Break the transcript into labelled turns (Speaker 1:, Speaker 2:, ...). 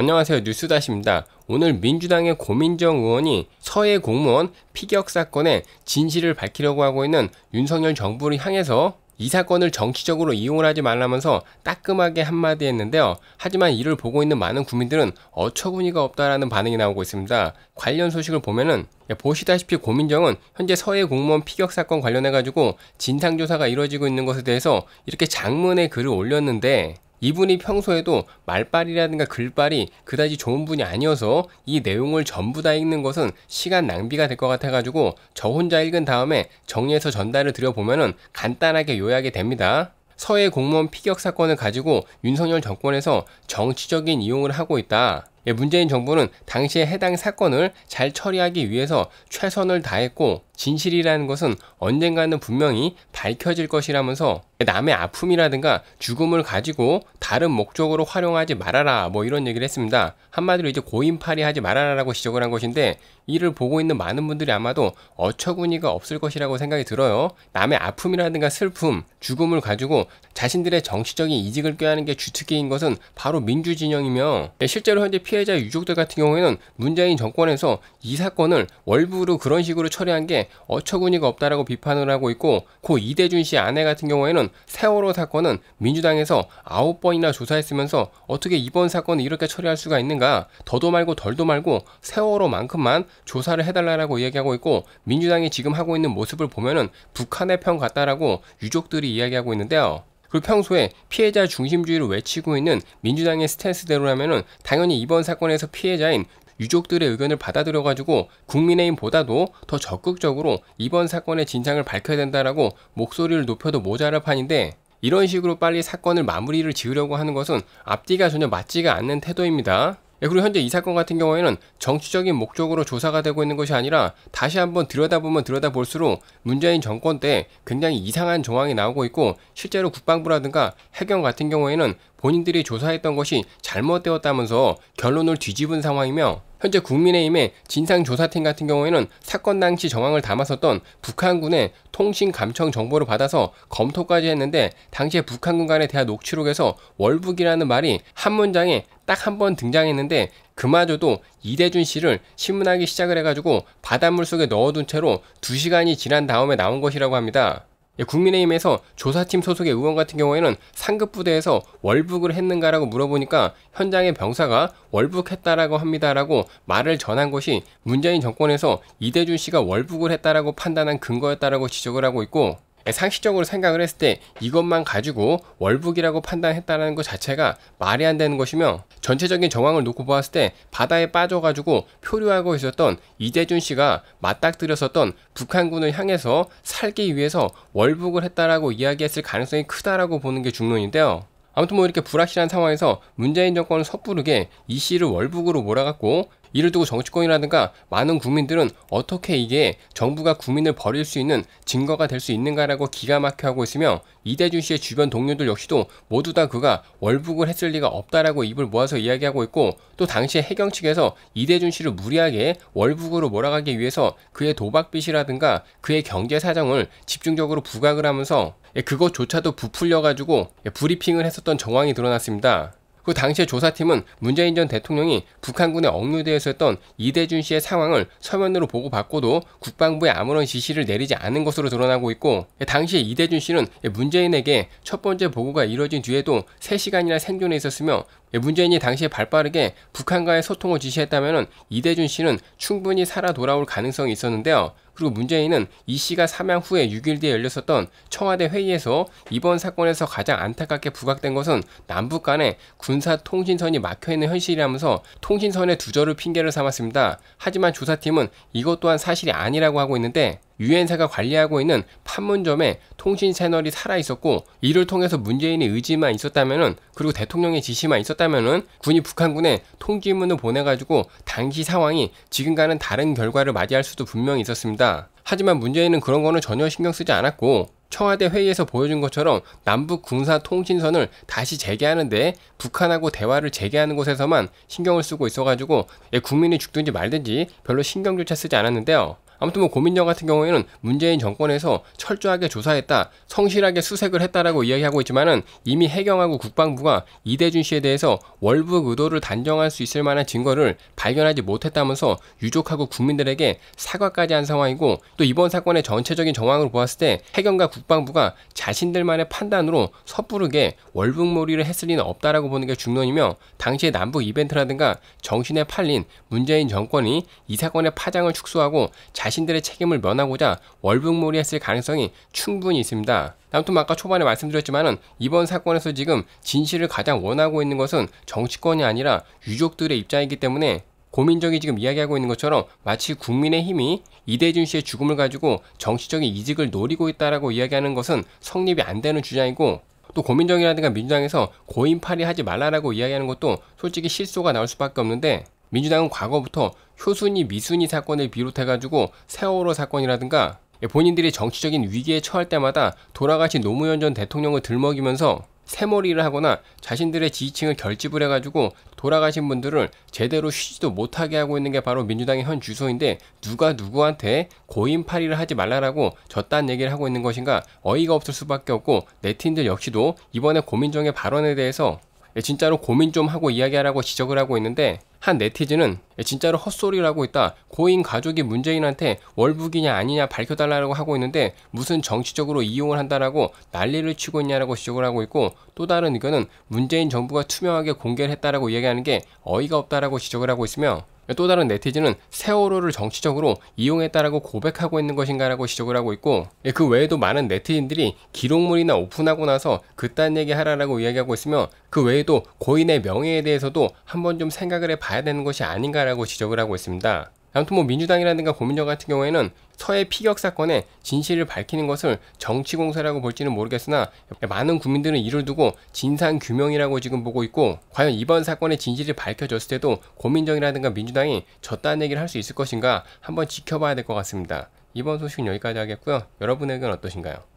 Speaker 1: 안녕하세요 뉴스다시입니다. 오늘 민주당의 고민정 의원이 서해 공무원 피격 사건의 진실을 밝히려고 하고 있는 윤석열 정부를 향해서 이 사건을 정치적으로 이용을 하지 말라면서 따끔하게 한마디 했는데요. 하지만 이를 보고 있는 많은 국민들은 어처구니가 없다라는 반응이 나오고 있습니다. 관련 소식을 보면은 예, 보시다시피 고민정은 현재 서해 공무원 피격 사건 관련해 가지고 진상조사가 이루어지고 있는 것에 대해서 이렇게 장문의 글을 올렸는데 이분이 평소에도 말빨이라든가 글빨이 그다지 좋은 분이 아니어서 이 내용을 전부 다 읽는 것은 시간 낭비가 될 것 같아가지고 저 혼자 읽은 다음에 정리해서 전달을 드려보면은 간단하게 요약이 됩니다. 서해 공무원 피격 사건을 가지고 윤석열 정권에서 정치적인 이용을 하고 있다. 예, 문재인 정부는 당시에 해당 사건을 잘 처리하기 위해서 최선을 다했고 진실이라는 것은 언젠가는 분명히 밝혀질 것이라면서 남의 아픔이라든가 죽음을 가지고 다른 목적으로 활용하지 말아라 뭐 이런 얘기를 했습니다. 한마디로 이제 고인팔이 하지 말아라라고 지적을 한 것인데 이를 보고 있는 많은 분들이 아마도 어처구니가 없을 것이라고 생각이 들어요. 남의 아픔이라든가 슬픔, 죽음을 가지고 자신들의 정치적인 이직을 꾀하는 게 주특기인 것은 바로 민주진영이며 네, 실제로 현재 피해자 유족들 같은 경우에는 문재인 정권에서 이 사건을 월부로 그런 식으로 처리한 게 어처구니가 없다라고 비판을 하고 있고 고 이대준 씨 아내 같은 경우에는 세월호 사건은 민주당에서 아홉 번이나 조사했으면서 어떻게 이번 사건을 이렇게 처리할 수가 있는가 더도 말고 덜도 말고 세월호만큼만 조사를 해달라라고 이야기하고 있고 민주당이 지금 하고 있는 모습을 보면은 북한의 편 같다라고 유족들이 이야기하고 있는데요. 그리고 평소에 피해자 중심주의를 외치고 있는 민주당의 스탠스대로라면은 당연히 이번 사건에서 피해자인 유족들의 의견을 받아들여 가지고 국민의힘보다도 더 적극적으로 이번 사건의 진상을 밝혀야 된다라고 목소리를 높여도 모자랄 판인데 이런 식으로 빨리 사건을 마무리를 지으려고 하는 것은 앞뒤가 전혀 맞지가 않는 태도입니다. 예, 그리고 현재 이 사건 같은 경우에는 정치적인 목적으로 조사가 되고 있는 것이 아니라 다시 한번 들여다보면 들여다볼수록 문재인 정권 때 굉장히 이상한 정황이 나오고 있고 실제로 국방부라든가 해경 같은 경우에는 본인들이 조사했던 것이 잘못되었다면서 결론을 뒤집은 상황이며 현재 국민의힘의 진상조사팀 같은 경우에는 사건 당시 정황을 담았었던 북한군의 통신 감청 정보를 받아서 검토까지 했는데 당시에 북한군 간에 대화 녹취록에서 월북이라는 말이 한 문장에 딱 한 번 등장했는데 그마저도 이대준 씨를 신문하기 시작을 해가지고 바닷물 속에 넣어둔 채로 두시간이 지난 다음에 나온 것이라고 합니다. 예, 국민의힘에서 조사팀 소속의 의원 같은 경우에는 상급 부대에서 월북을 했는가라고 물어보니까 현장의 병사가 월북했다라고 합니다라고 말을 전한 것이 문재인 정권에서 이대준 씨가 월북을 했다라고 판단한 근거였다라고 지적을 하고 있고 예, 상식적으로 생각을 했을 때 이것만 가지고 월북이라고 판단했다는 것 자체가 말이 안 되는 것이며 전체적인 정황을 놓고 보았을 때 바다에 빠져가지고 표류하고 있었던 이대준 씨가 맞닥뜨렸었던 북한군을 향해서 살기 위해서 월북을 했다라고 이야기했을 가능성이 크다라고 보는 게 중론인데요. 아무튼 뭐 이렇게 불확실한 상황에서 문재인 정권은 섣부르게 이 씨를 월북으로 몰아갔고 이를 두고 정치권이라든가 많은 국민들은 어떻게 이게 정부가 국민을 버릴 수 있는 증거가 될 수 있는가라고 기가 막혀 하고 있으며 이대준 씨의 주변 동료들 역시도 모두 다 그가 월북을 했을 리가 없다라고 입을 모아서 이야기하고 있고 또 당시에 해경 측에서 이대준 씨를 무리하게 월북으로 몰아가기 위해서 그의 도박빚이라든가 그의 경제 사정을 집중적으로 부각을 하면서 예, 그것조차도 부풀려가지고 예, 브리핑을 했었던 정황이 드러났습니다. 그 당시에 조사팀은 문재인 전 대통령이 북한군에억류되어서 했던 이대준 씨의 상황을 서면으로 보고받고도 국방부에 아무런 지시를 내리지 않은 것으로 드러나고 있고 당시에 이대준 씨는 문재인에게 첫 번째 보고가 이뤄진 뒤에도 3시간이나 생존해 있었으며 문재인이 당시에 발빠르게 북한과의 소통을 지시했다면 이대준 씨는 충분히 살아 돌아올 가능성이 있었는데요. 그리고 문재인은 이 씨가 사망 후에 6일 뒤에 열렸었던 청와대 회의에서 이번 사건에서 가장 안타깝게 부각된 것은 남북 간의 군사 통신선이 막혀있는 현실이라면서 통신선의 두절을 핑계를 삼았습니다. 하지만 조사팀은 이것 또한 사실이 아니라고 하고 있는데 유엔사가 관리하고 있는 판문점에 통신 채널이 살아 있었고 이를 통해서 문재인의 의지만 있었다면은 그리고 대통령의 지시만 있었다면은 군이 북한군에 통지문을 보내가지고 당시 상황이 지금과는 다른 결과를 맞이할 수도 분명히 있었습니다. 하지만 문재인은 그런 거는 전혀 신경 쓰지 않았고 청와대 회의에서 보여준 것처럼 남북 군사 통신선을 다시 재개하는데 북한하고 대화를 재개하는 곳에서만 신경을 쓰고 있어가지고 예, 국민이 죽든지 말든지 별로 신경조차 쓰지 않았는데요. 아무튼 뭐 고민정 같은 경우에는 문재인 정권에서 철저하게 조사했다, 성실하게 수색을 했다라고 이야기하고 있지만은 이미 해경하고 국방부가 이대준 씨에 대해서 월북 의도를 단정할 수 있을 만한 증거를 발견하지 못했다면서 유족하고 국민들에게 사과까지 한 상황이고 또 이번 사건의 전체적인 정황을 보았을 때 해경과 국방부가 자신들만의 판단으로 섣부르게 월북몰이를 했을 리는 없다라고 보는 게 중론이며 당시의 남북 이벤트라든가 정신에 팔린 문재인 정권이 이 사건의 파장을 축소하고 자 자신들의 책임을 면하고자 월북몰이했을 가능성이 충분히 있습니다. 아무튼 아까 초반에 말씀드렸지만은 이번 사건에서 지금 진실을 가장 원하고 있는 것은 정치권이 아니라 유족들의 입장이기 때문에 고민정이 지금 이야기하고 있는 것처럼 마치 국민의 힘이 이대준 씨의 죽음을 가지고 정치적인 이직을 노리고 있다라고 이야기하는 것은 성립이 안 되는 주장이고 또 고민정이라든가 민주당에서 고인팔이 하지 말라라고 이야기하는 것도 솔직히 실소가 나올 수밖에 없는데 민주당은 과거부터 효순이 미순이 사건을 비롯해가지고 세월호 사건이라든가 예, 본인들이 정치적인 위기에 처할 때마다 돌아가신 노무현 전 대통령을 들먹이면서 세머리를 하거나 자신들의 지지층을 결집을 해가지고 돌아가신 분들을 제대로 쉬지도 못하게 하고 있는 게 바로 민주당의 현 주소인데 누가 누구한테 고인팔이를 하지 말라라고 저딴 얘기를 하고 있는 것인가 어이가 없을 수밖에 없고 네티인들 역시도 이번에 고민정의 발언에 대해서 예, 진짜로 고민 좀 하고 이야기하라고 지적을 하고 있는데 한 네티즌은 진짜로 헛소리를 하고 있다. 고인 가족이 문재인한테 월북이냐 아니냐 밝혀달라고 하고 있는데 무슨 정치적으로 이용을 한다라고 난리를 치고 있냐라고 지적을 하고 있고 또 다른 의견은 문재인 정부가 투명하게 공개를 했다라고 이야기하는 게 어이가 없다라고 지적을 하고 있으며 또 다른 네티즌은 세월호를 정치적으로 이용했다라고 고백하고 있는 것인가라고 지적을 하고 있고 예, 그 외에도 많은 네티즌들이 기록물이나 오픈하고 나서 그딴 얘기 하라라고 이야기하고 있으며 그 외에도 고인의 명예에 대해서도 한번 좀 생각을 해봐야 되는 것이 아닌가라고 지적을 하고 있습니다. 아무튼 뭐 민주당이라든가 고민정 같은 경우에는 서해 피격 사건의 진실을 밝히는 것을 정치공세라고 볼지는 모르겠으나 많은 국민들은 이를 두고 진상규명이라고 지금 보고 있고 과연 이번 사건의 진실이 밝혀졌을 때도 고민정이라든가 민주당이 졌다는 얘기를 할 수 있을 것인가 한번 지켜봐야 될 것 같습니다. 이번 소식은 여기까지 하겠고요. 여러분의 의견 어떠신가요?